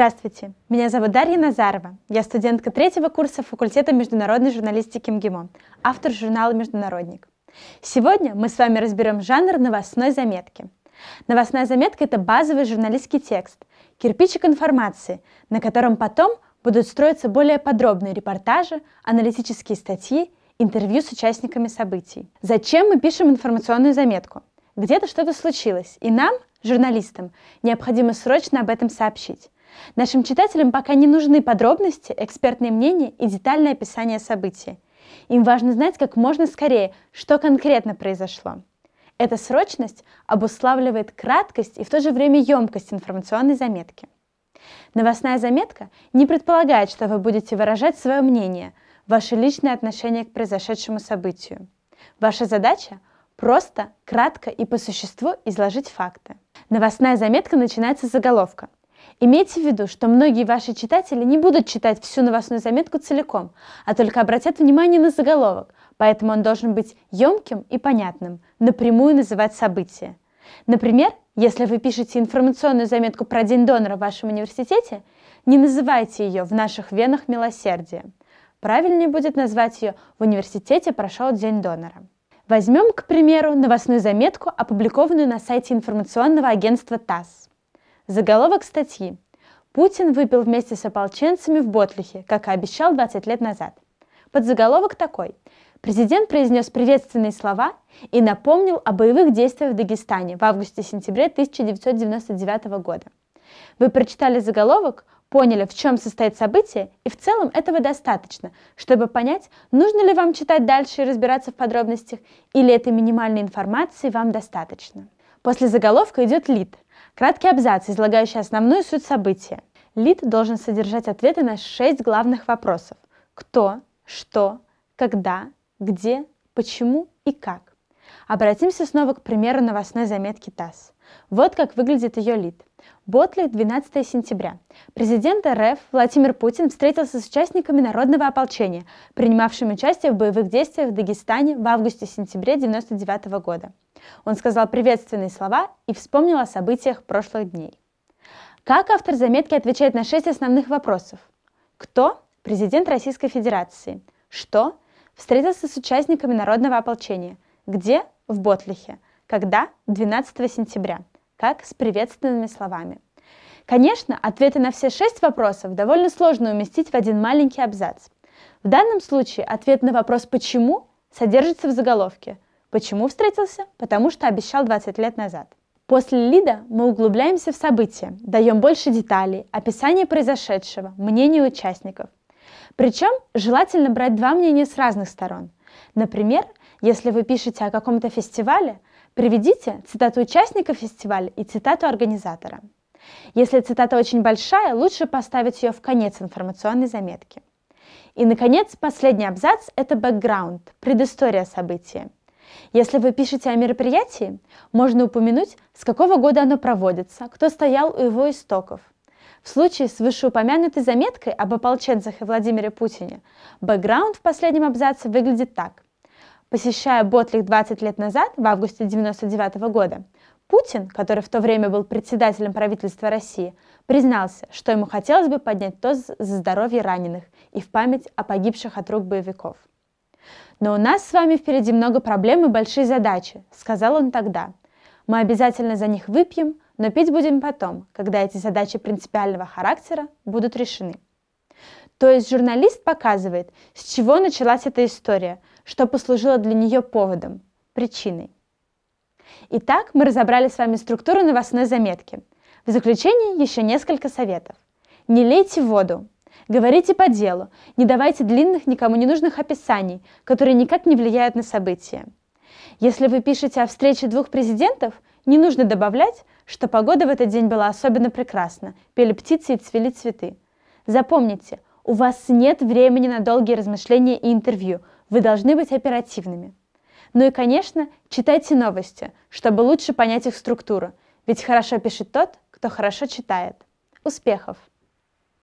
Здравствуйте, меня зовут Дарья Назарова. Я студентка третьего курса факультета международной журналистики МГИМО, автор журнала «Международник». Сегодня мы с вами разберем жанр новостной заметки. Новостная заметка – это базовый журналистский текст, кирпичик информации, на котором потом будут строиться более подробные репортажи, аналитические статьи, интервью с участниками событий. Зачем мы пишем информационную заметку? Где-то что-то случилось, и нам, журналистам, необходимо срочно об этом сообщить. Нашим читателям пока не нужны подробности, экспертные мнения и детальное описание событий. Им важно знать как можно скорее, что конкретно произошло. Эта срочность обуславливает краткость и в то же время емкость информационной заметки. Новостная заметка не предполагает, что вы будете выражать свое мнение, ваше личное отношение к произошедшему событию. Ваша задача – просто, кратко и по существу изложить факты. Новостная заметка начинается с заголовка – Имейте в виду, что многие ваши читатели не будут читать всю новостную заметку целиком, а только обратят внимание на заголовок, поэтому он должен быть емким и понятным, напрямую называть события. Например, если вы пишете информационную заметку про День донора в вашем университете, не называйте ее «В наших венах милосердия. Правильнее будет назвать ее «В университете прошел День донора». Возьмем, к примеру, новостную заметку, опубликованную на сайте информационного агентства ТАСС. Заголовок статьи. Путин выпил вместе с ополченцами в Ботлихе, как и обещал 20 лет назад. Подзаголовок такой. Президент произнес приветственные слова и напомнил о боевых действиях в Дагестане в августе-сентябре 1999 года. Вы прочитали заголовок, поняли, в чем состоит событие, и в целом этого достаточно, чтобы понять, нужно ли вам читать дальше и разбираться в подробностях, или этой минимальной информации вам достаточно. После заголовка идет лид – Краткий абзац, излагающий основную суть события. Лид должен содержать ответы на шесть главных вопросов. Кто, что, когда, где, почему и как. Обратимся снова к примеру новостной заметки ТАСС. Вот как выглядит ее лид. Ботли, 12 сентября. Президент РФ Владимир Путин встретился с участниками народного ополчения, принимавшими участие в боевых действиях в Дагестане в августе-сентябре 1999 года. Он сказал приветственные слова и вспомнил о событиях прошлых дней. Как автор заметки отвечает на шесть основных вопросов? Кто? Президент Российской Федерации. Что? Встретился с участниками народного ополчения – где? В Ботлихе. Когда? 12 сентября. Как? С приветственными словами. Конечно, ответы на все шесть вопросов довольно сложно уместить в один маленький абзац. В данном случае ответ на вопрос «почему» содержится в заголовке. Почему встретился? Потому что обещал 20 лет назад. После лида мы углубляемся в события, даем больше деталей, описание произошедшего, мнение участников. Причем желательно брать два мнения с разных сторон. Например, если вы пишете о каком-то фестивале, приведите цитату участника фестиваля и цитату организатора. Если цитата очень большая, лучше поставить ее в конец информационной заметки. И, наконец, последний абзац – это бэкграунд, предыстория события. Если вы пишете о мероприятии, можно упомянуть, с какого года оно проводится, кто стоял у его истоков. В случае с вышеупомянутой заметкой об ополченцах и Владимире Путине, бэкграунд в последнем абзаце выглядит так – Посещая Ботлих 20 лет назад, в августе 1999 года, Путин, который в то время был председателем правительства России, признался, что ему хотелось бы поднять тост за здоровье раненых и в память о погибших от рук боевиков. «Но у нас с вами впереди много проблем и большие задачи», — сказал он тогда. «Мы обязательно за них выпьем, но пить будем потом, когда эти задачи принципиального характера будут решены». То есть журналист показывает, с чего началась эта история, что послужило для нее поводом, причиной. Итак, мы разобрали с вами структуру новостной заметки. В заключение еще несколько советов. Не лейте воду, говорите по делу, не давайте длинных, никому не нужных описаний, которые никак не влияют на события. Если вы пишете о встрече двух президентов, не нужно добавлять, что погода в этот день была особенно прекрасна, пели птицы и цвели цветы. Запомните, у вас нет времени на долгие размышления и интервью, вы должны быть оперативными. Ну и, конечно, читайте новости, чтобы лучше понять их структуру, ведь хорошо пишет тот, кто хорошо читает. Успехов!